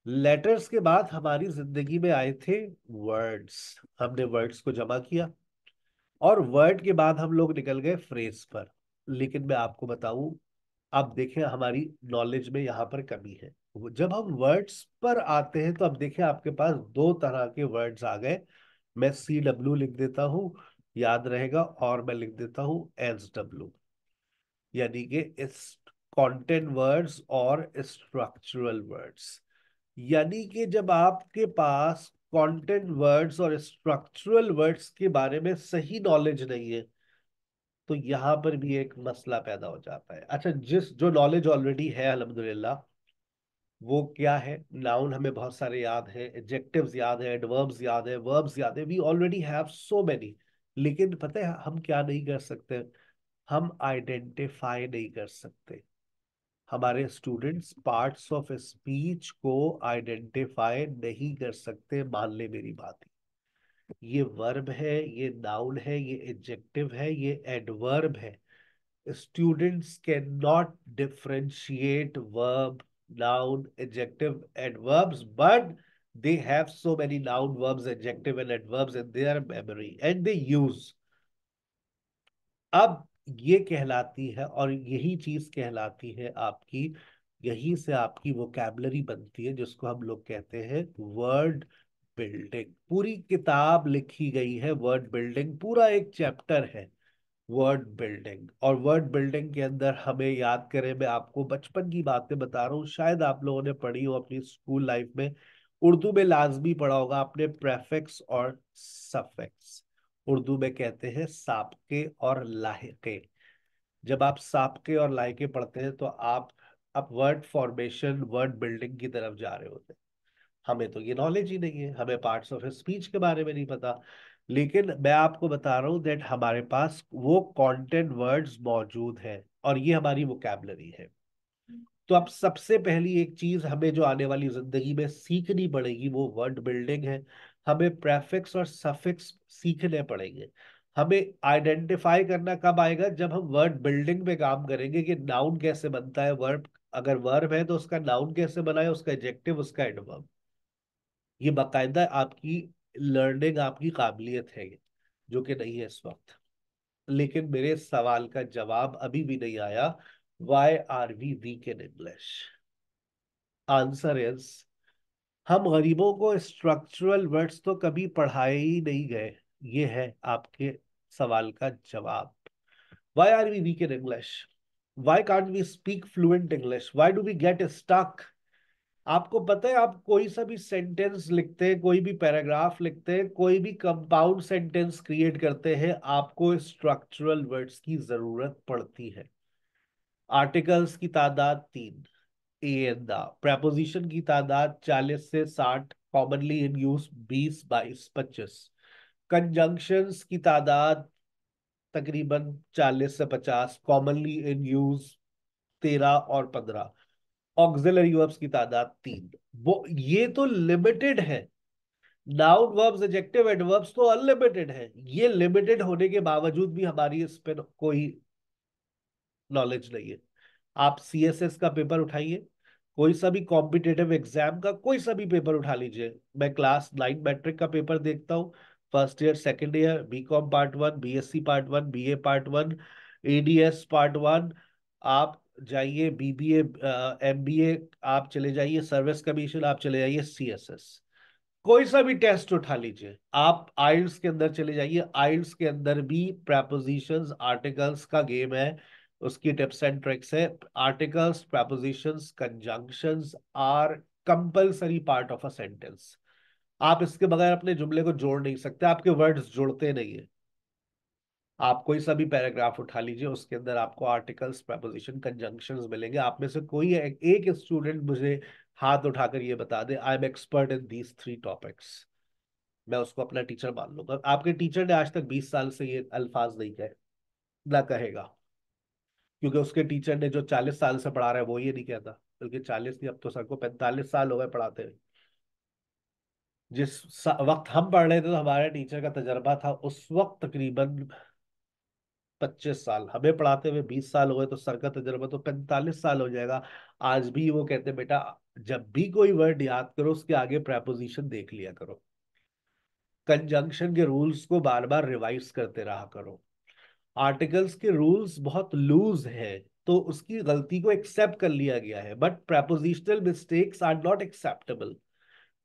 लेटर्स के बाद हमारी जिंदगी में आए थे वर्ड्स हमने वर्ड्स को जमा किया और वर्ड के बाद हम लोग निकल गए फ्रेज पर लेकिन मैं आपको बताऊं आप देखें हमारी नॉलेज में यहाँ पर कमी है जब हम वर्ड्स पर आते हैं तो अब देखें आपके पास दो तरह के वर्ड्स आ गए मैं सी डब्ल्यू लिख देता हूँ याद रहेगा और मैं लिख देता हूं एस डब्ल्यू यानी कि इस कंटेंट वर्ड्स और स्ट्रक्चरल वर्ड्स यानी कि जब आपके पास कंटेंट वर्ड्स और स्ट्रक्चरल वर्ड्स के बारे में सही नॉलेज नहीं है तो यहाँ पर भी एक मसला पैदा हो जाता है अच्छा जिस जो नॉलेज ऑलरेडी है अलहमदुल्ला वो क्या है नाउन हमें बहुत सारे याद है एडजेक्टिव्स याद है एडवर्ब्स याद है वर्ब्स याद है we already have so many लेकिन पता है हम क्या नहीं कर सकते हम आइडेंटिफाई नहीं कर सकते हमारे स्टूडेंट्स पार्ट्स ऑफ स्पीच को आइडेंटिफाई नहीं कर सकते मान ले मेरी बात ये वर्ब है ये नाउन है ये एडजेक्टिव है ये एडवर्ब है students can not differentiate verb noun adjective adverbs but they have so many noun verbs, adjective, and adverbs in their memory, and they use. ab ye kehlati hai aur यही cheez kehlati hai aapki यही se aapki vocabulary banti hai jisko hum log kehte हैं word building पूरी किताब लिखी गई है word building पूरा एक चैप्टर है वर्ड बिल्डिंग और वर्ड बिल्डिंग के अंदर हमें याद करें मैं आपको बचपन की बातें बता रहा हूँ शायद आप लोगों ने पढ़ी हो अपनी स्कूल लाइफ में उर्दू में लाजमी पढ़ा होगा आपने प्रेफिक्स और सफेक्स उर्दू में कहते हैं सापके और लाहके जब आप सापके और लाहके पढ़ते हैं तो आप आप वर्ड फॉर्मेशन वर्ड बिल्डिंग की तरफ जा रहे होते हैं हमें तो ये नॉलेज ही नहीं है हमें पार्ट्स ऑफ स्पीच के बारे में नहीं पता लेकिन मैं आपको बता रहा हूँ दैट हमारे पास वो कॉन्टेंट वर्ड्स मौजूद हैं और ये हमारी वोकेबलरी है तो अब सबसे पहली एक चीज हमें जो आने वाली जिंदगी में सीखनी पड़ेगी वो वर्ड बिल्डिंग है हमें प्रेफिक्स और सफिक्स सीखने पड़ेंगे हमें आइडेंटिफाई करना कब आएगा जब हम वर्ड बिल्डिंग में काम करेंगे कि नाउन कैसे बनता है वर्ब अगर वर्ब है तो उसका नाउन कैसे बनाए उसका एडजेक्टिव उसका एडवर्ब ये बाकायदा आपकी लर्निंग आपकी काबिलियत है जो कि नहीं है इस वक्त लेकिन मेरे सवाल का जवाब अभी भी नहीं आया why are we weak in English? Answer is हम गरीबों को स्ट्रक्चरल वर्ड्स तो कभी पढ़ाए ही नहीं गए ये है आपके सवाल का जवाब why are we weak in English why can't we speak fluent English why do we get stuck आपको पता है आप कोई सा भी सेंटेंस लिखते हैं कोई भी पैराग्राफ लिखते हैं कोई भी कंपाउंड सेंटेंस क्रिएट करते हैं आपको स्ट्रक्चरल वर्ड्स की जरूरत पड़ती है आर्टिकल्स की तादाद तीन ए द प्रपोजिशन की तादाद चालीस से साठ कॉमनली इन यूज बीस बाईस पच्चीस कंजंक्शंस की तादाद तकरीबन चालीस से पचास कॉमनली इन यूज तेरह और पंद्रह ऑक्सिलरी वर्ब्स की तादाद तीन वो ये तो लिमिटेड है नाउन वर्ब्स एडजेक्टिव एडवर्ब्स तो अनलिमिटेड है ये लिमिटेड होने के बावजूद भी हमारी इस पर कोई नॉलेज नहीं है आप सीएसएस का पेपर उठाइए कोई सा भी कॉम्पिटेटिव एग्जाम का कोई सा भी पेपर उठा लीजिए मैं क्लास नाइन मैट्रिक का पेपर देखता हूँ first year second year B com part one B S C part one B A part one A D S part one आप जाइए B B M B A आप चले जाइए service commission आप चले जाइए सी एस एस कोई सा भी टेस्ट उठा लीजिए आप आइल्स के अंदर चले जाइए आइल्स के अंदर भी प्रपोजिशंस आर्टिकल्स का गेम है उसकी टिप्स एंड ट्रिक्स है articles prepositions conjunctions are compulsory part of a sentence आप इसके बगैर अपने जुमले को जोड़ नहीं सकते आपके वर्ड्स जुड़ते नहीं है आप कोई सा भी पैराग्राफ उठा लीजिए उसके अंदर आपको आर्टिकल्स प्रपोजिशन कंजंक्शंस मिलेंगे आप में से कोई एक, एक स्टूडेंट मुझे हाथ उठाकर ये बता दे I am expert in these three topics मैं उसको अपना टीचर मान लूंगा आपके टीचर ने आज तक बीस साल से ये अल्फाज नहीं कहे ना कहेगा क्योंकि उसके टीचर ने जो चालीस साल से पढ़ा रहे वो ये नहीं कहता बल्कि चालीस नहीं अब तो सर को पैंतालीस साल हो गए पढ़ाते हुए जिस वक्त हम पढ़ रहे थे तो हमारे टीचर का तजर्बा था उस वक्त तकरीबन पच्चीस साल हमें पढ़ाते हुए बीस साल हो गए तो सर का तजर्बा तो पैंतालीस साल हो जाएगा आज भी वो कहते बेटा जब भी कोई वर्ड याद करो उसके आगे प्रेपोजिशन देख लिया करो कंजंक्शन के रूल्स को बार बार रिवाइज करते रहा करो आर्टिकल्स के रूल्स बहुत लूज है तो उसकी गलती को एक्सेप्ट कर लिया गया है but prepositional mistakes are not acceptable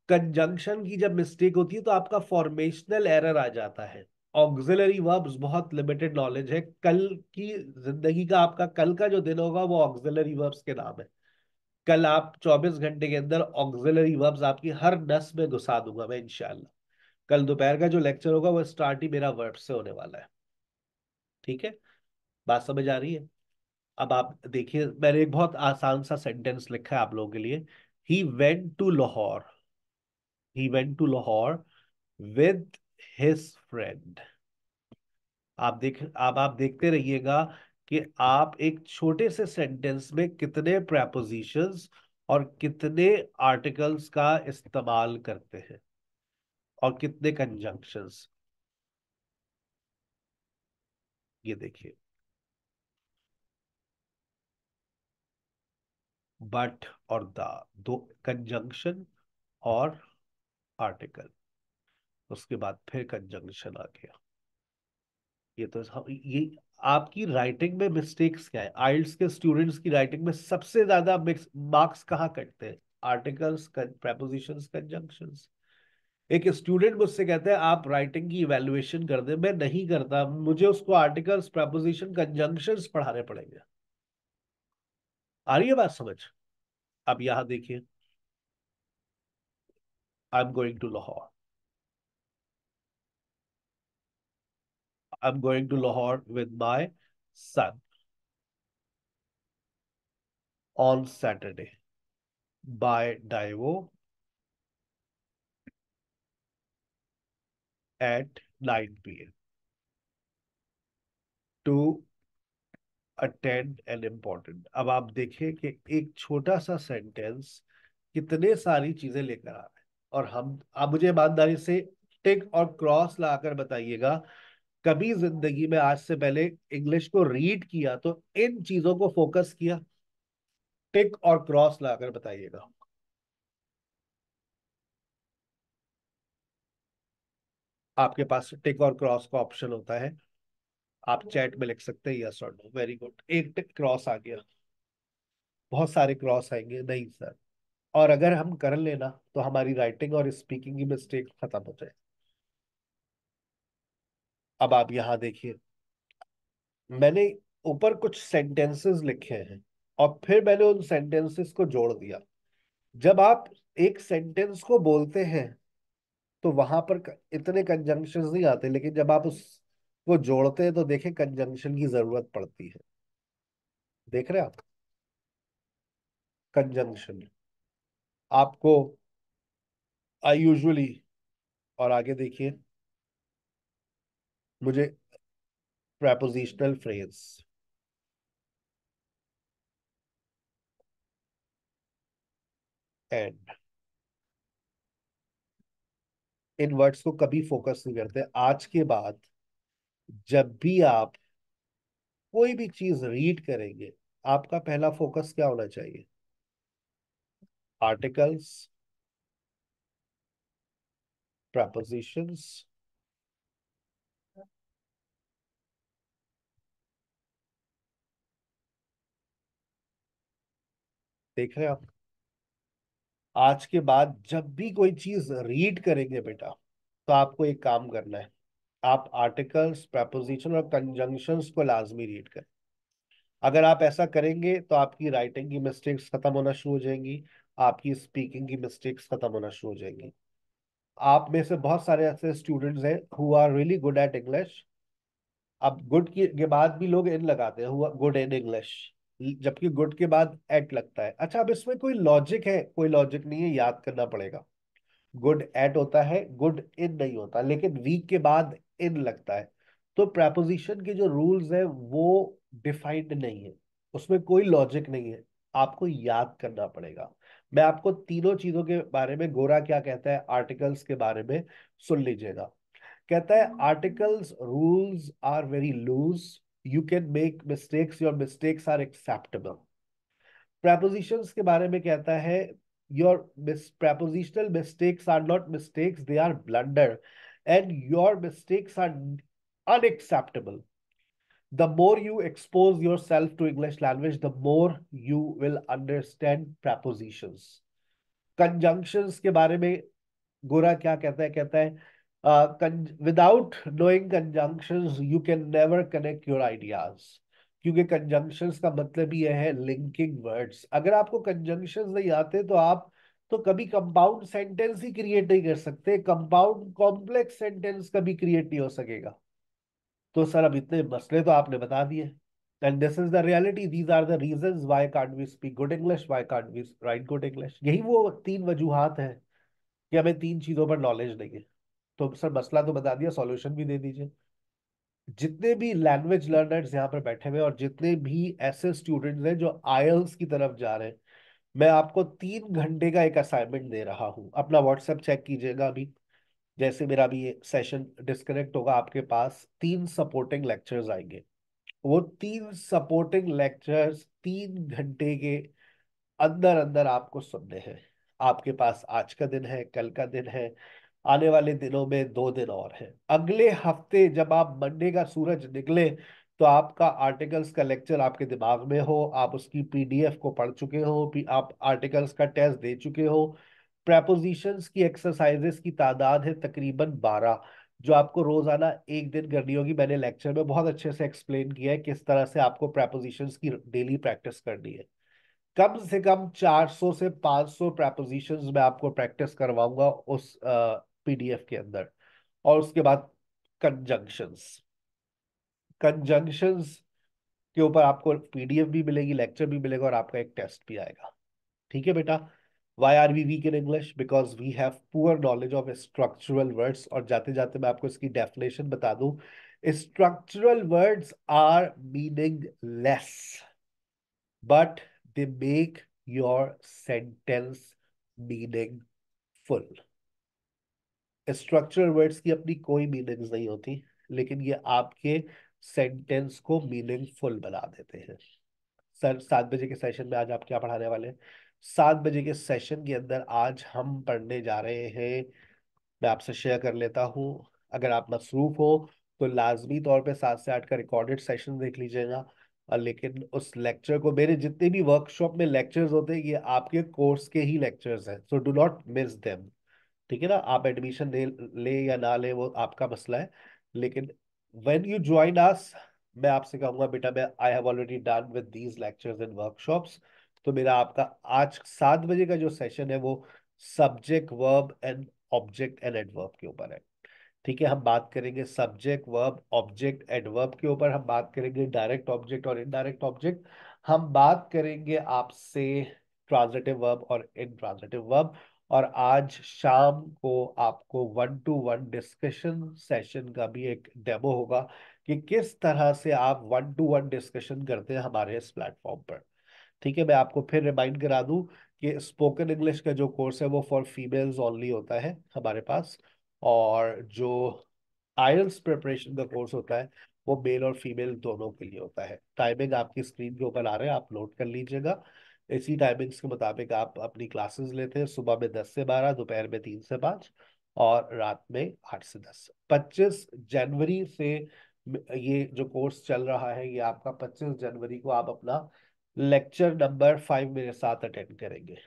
conjunction की जब मिस्टेक होती है तो आपका फॉर्मेशनल एरर आ जाता है ऑक्सिलरी वर्ब्स बहुत लिमिटेड नॉलेज है कल की जिंदगी का आपका कल का जो दिन होगा वो ऑक्सिलरी वर्ब्स के नाम है कल आप 24 घंटे के अंदर ऑक्सिलरी वर्ब्स आपकी हर नस में घुसा दूंगा मैं इनशाला कल दोपहर का जो लेक्चर होगा वो स्टार्ट ही मेरा वर्ब से होने वाला है ठीक है बात समझ आ रही है अब आप देखिए मैंने एक बहुत आसान सा सेंटेंस लिखा है आप लोगों के लिए he went to Lahore he went to Lahore with his friend आप देख आप आप देखते रहिएगा कि आप एक छोटे से सेंटेंस में कितने प्रपोजिशंस और कितने आर्टिकल्स का इस्तेमाल करते हैं और कितने कंजंक्शंस ये देखिए बट और द दो कंजंक्शन और आर्टिकल उसके बाद फिर कंजंक्शन आ गया ये तो हाँ, ये आपकी राइटिंग में मिस्टेक्स क्या है आइल्स के स्टूडेंट्स की राइटिंग में सबसे ज्यादा मिक्स मार्क्स कहाँ कटते हैं आर्टिकल्स प्रेपोजिशन कंजंक्शंस एक स्टूडेंट मुझसे कहते हैं आप राइटिंग की इवेल्युएशन कर दे मैं नहीं करता मुझे उसको आर्टिकल्स प्रपोजिशन कंजंक्शन पढ़ाने पड़ेंगे आ रही है बात समझ आप यहां देखिए I am going to Lahore I am going to Lahore with my son on Saturday by Daewoo at 9 p.m. to attend an important. अब आप देखें कि एक छोटा सा सेंटेंस कितने सारी चीजें लेकर आ रहा है और हम आप मुझे ईमानदारी से टिक और क्रॉस लाकर बताइएगा कभी जिंदगी में आज से पहले इंग्लिश को रीड किया तो इन चीजों को फोकस किया टिक और क्रॉस लाकर बताइएगा आपके पास टिक और क्रॉस का ऑप्शन होता है आप चैट हम्म। में लिख सकते हैं यस और नो वेरी गुड एक टिक क्रॉस आ गया बहुत सारे क्रॉस आएंगे नहीं सर और अगर हम कर लेना तो हमारी राइटिंग और स्पीकिंग की मिस्टेक खत्म हो जाए अब आप यहां देखिए मैंने ऊपर कुछ सेंटेंसेस लिखे हैं और फिर मैंने उन सेंटेंसेस को जोड़ दिया जब आप एक सेंटेंस को बोलते हैं तो वहां पर इतने कंजंक्शन नहीं आते लेकिन जब आप उसको जोड़ते हैं तो देखें कंजंक्शन की जरूरत पड़ती है देख रहे आप कंजंक्शन आपको आई यूजली और आगे देखिए मुझे prepositional phrase and in words को कभी फोकस नहीं करते आज के बाद जब भी आप कोई भी चीज रीड करेंगे आपका पहला फोकस क्या होना चाहिए आर्टिकल्स प्रपोजिशंस देख रहे हैं आप आज के बाद जब भी कोई चीज रीड करेंगे बेटा तो आपको एक काम करना है आप आर्टिकल्स प्रपोजिशन और कंजंक्शंस को लाजमी रीड करें अगर आप ऐसा करेंगे तो आपकी राइटिंग की मिस्टेक्स खत्म होना शुरू हो जाएंगी आपकी स्पीकिंग की मिस्टेक्स खत्म होना शुरू हो जाएंगी आप में से बहुत सारे ऐसे स्टूडेंट्स हैं who are really good at English अब गुड के बाद भी लोग इन लगाते हैं गुड इन इंग्लिश जबकि गुड के बाद एट लगता है अच्छा अब इसमें कोई लॉजिक है कोई लॉजिक नहीं है याद करना पड़ेगा गुड एट होता है गुड इन नहीं होता लेकिन वीक के बाद इन लगता है तो प्रपोजिशन के जो रूल्स हैं वो डिफाइंड नहीं है उसमें कोई लॉजिक नहीं है आपको याद करना पड़ेगा मैं आपको तीनों चीजों के बारे में गोरा क्या कहता है आर्टिकल्स के बारे में सुन लीजिएगा कहता है articles rules are very loose you can make mistakes your mistakes are acceptable preposition के बारे में कहता है your prepositional mistakes are not mistakes they are blunder and your mistakes are unacceptable the more you expose yourself to English language the more you will understand prepositions conjunctions के बारे में गोरा क्या कहता है कहता है without uh, knowing knowing you can never connect your ideas क्योंकि कंजंक्शंस का मतलब ये है लिंकिंग वर्ड्स अगर आपको कंजंक्शंस नहीं आते तो आप तो कभी कंपाउंड सेंटेंस ही क्रिएट नहीं कर सकते कंपाउंड कॉम्प्लेक्स सेंटेंस कभी क्रिएट नहीं हो सकेगा तो सर अब इतने मसले तो आपने बता दिए and this is the reality these are the reason why can't we speak good English why can't we write good English यही वो तीन वजूहत हैं कि हमें तीन चीज़ों पर नॉलेज नहीं है तो सर मसला तो बता दिया सॉल्यूशन भी दे दीजिए जितने भी लैंग्वेज लर्नर्स यहाँ पर बैठे हुए और जितने भी ऐसे स्टूडेंट्स हैं जो आयल्स की तरफ जा रहे हैं मैं आपको तीन घंटे का एक असाइनमेंट दे रहा हूँ अपना व्हाट्सएप चेक कीजिएगा अभी जैसे मेरा भी ये सेशन डिस्कनेक्ट होगा आपके पास तीन सपोर्टिंग लेक्चर्स आएंगे वो तीन सपोर्टिंग लेक्चर्स तीन घंटे के अंदर अंदर आपको सुनने हैं आपके पास आज का दिन है कल का दिन है आने वाले दिनों में दो दिन और है अगले हफ्ते जब आप मंडे का सूरज निकले तो आपका आर्टिकल्स का लेक्चर आपके दिमाग में हो आप उसकी पीडीएफ को पढ़ चुके हो आप आर्टिकल्स का टेस्ट दे चुके हो प्रपोजिशंस की एक्सरसाइजेस की तादाद है तकरीबन बारह जो आपको रोजाना एक दिन करनी होगी मैंने लेक्चर में बहुत अच्छे से एक्सप्लेन किया है किस तरह से आपको प्रेपोजिशन की डेली प्रैक्टिस करनी है कम से कम 400 से 500 प्रपोजिशंस में आपको प्रैक्टिस करवाऊंगा उस पीडीएफ के अंदर और उसके बाद कंजंक्शंस कंजंक्शंस के ऊपर आपको पीडीएफ भी मिलेगी लेक्चर भी मिलेगा और आपका एक टेस्ट भी आएगा ठीक है बेटा why are we weak in English because we have poor knowledge of structural words और जाते जाते मैं आपको इसकी डेफिनेशन बता दू structural words are meaningless but they make your sentence full structural words की अपनी कोई मीनिंग्स नहीं होती लेकिन ये आपके सेंटेंस को मीनिंगफुल बना देते हैं सर सात बजे के सेशन में आज आप क्या पढ़ाने वाले हैं सात बजे के सेशन के अंदर आज हम पढ़ने जा रहे हैं मैं आपसे शेयर कर लेता हूँ अगर आप मसरूफ़ हो तो लाजमी तौर पे सात से आठ का रिकॉर्डेड सेशन देख लीजिएगा और लेकिन उस लेक्चर को मेरे जितने भी वर्कशॉप में लेक्चर्स होते हैं ये आपके कोर्स के ही लेक्चर्स हैं so do not miss them ठीक है ना आप एडमिशन ले, ले या ना ले वो आपका मसला है लेकिन वेन यू ज्वाइन आस मैं आपसे कहूंगा बेटा मैं I have already done with these lectures and workshops तो मेरा आपका आज सात बजे का जो सेशन है वो subject verb and object and adverb के ऊपर है ठीक है हम बात करेंगे सब्जेक्ट वर्ब ऑब्जेक्ट एडवर्ब के ऊपर हम बात करेंगे डायरेक्ट ऑब्जेक्ट और इनडायरेक्ट ऑब्जेक्ट हम बात करेंगे आपसे ट्रांजिटिव वर्ब और इन इनट्रांजिटिव वर्ब और आज शाम को आपको one to one discussion session का भी एक डेमो होगा कि किस तरह से आप वन टू वन डिस्कशन करते हैं हमारे इस प्लेटफॉर्म पर ठीक है मैं आपको फिर रिमाइंड करा दूं कि स्पोकन इंग्लिश का जो कोर्स है वो फॉर फीमेल्स ओनली होता है हमारे पास और जो आयल्स प्रिपरेशन का कोर्स होता है वो मेल और फीमेल दोनों के लिए होता है टाइमिंग आपकी स्क्रीन के ऊपर आ रहे हैं आप नोट कर लीजिएगा इसी टाइमिंग्स के मुताबिक आप अपनी क्लासेस लेते हैं सुबह में दस से बारह दोपहर में तीन से पाँच और रात में आठ से दस पच्चीस जनवरी से ये जो कोर्स चल रहा है ये आपका पच्चीस जनवरी को आप अपना लेक्चर नंबर फाइव मेरे साथ अटेंड करेंगे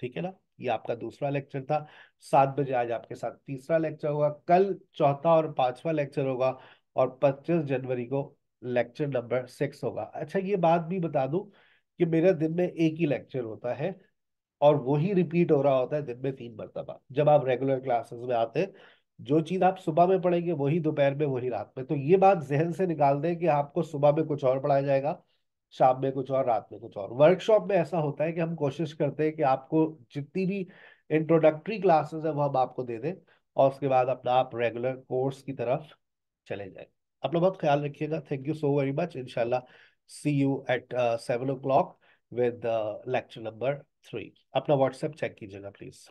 ठीक है ना ये आपका दूसरा लेक्चर था सात बजे आज आपके साथ तीसरा लेक्चर होगा कल चौथा और पांचवा लेक्चर होगा और पच्चीस जनवरी को लेक्चर नंबर सिक्स होगा अच्छा ये बात भी बता दूं कि मेरा दिन में एक ही लेक्चर होता है और वही रिपीट हो रहा होता है दिन में तीन मरतबा जब आप रेगुलर क्लासेस में आते हैं जो चीज़ आप सुबह में पढ़ेंगे वही दोपहर में वही रात में तो ये बात जहन से निकाल दें कि आपको सुबह में कुछ और पढ़ाया जाएगा शाम में कुछ और रात में कुछ और वर्कशॉप में ऐसा होता है कि हम कोशिश करते हैं कि आपको जितनी भी इंट्रोडक्टरी क्लासेस है वो हम आपको दे दें और उसके बाद अपना आप रेगुलर कोर्स की तरफ चले जाए अपना बहुत ख्याल रखिएगा thank you so very much इनशाला See you at uh, 7 o'clock with uh, lecture number 3. Apna WhatsApp check kijiyega please.